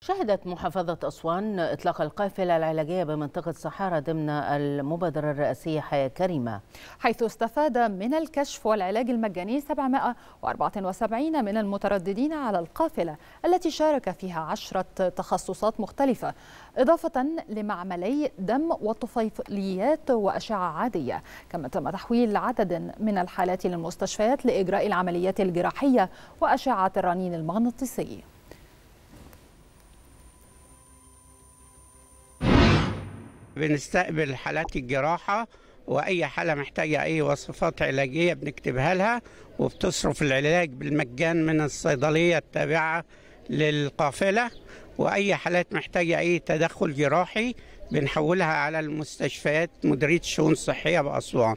شهدت محافظة أسوان إطلاق القافلة العلاجية بمنطقة صحارى ضمن المبادرة الرئاسية حياة كريمة حيث استفاد من الكشف والعلاج المجاني 774 من المترددين على القافلة التي شارك فيها عشرة تخصصات مختلفة إضافة لمعملي دم وطفيليات وأشعة عادية كما تم تحويل عدد من الحالات للمستشفيات لإجراء العمليات الجراحية وأشعة الرنين المغناطيسي بنستقبل حالات الجراحه واي حاله محتاجه اي وصفات علاجيه بنكتبها لها وبتصرف العلاج بالمجان من الصيدليه التابعه للقافله واي حالات محتاجه اي تدخل جراحي بنحولها على المستشفيات مديريه الشؤون الصحيه باسوان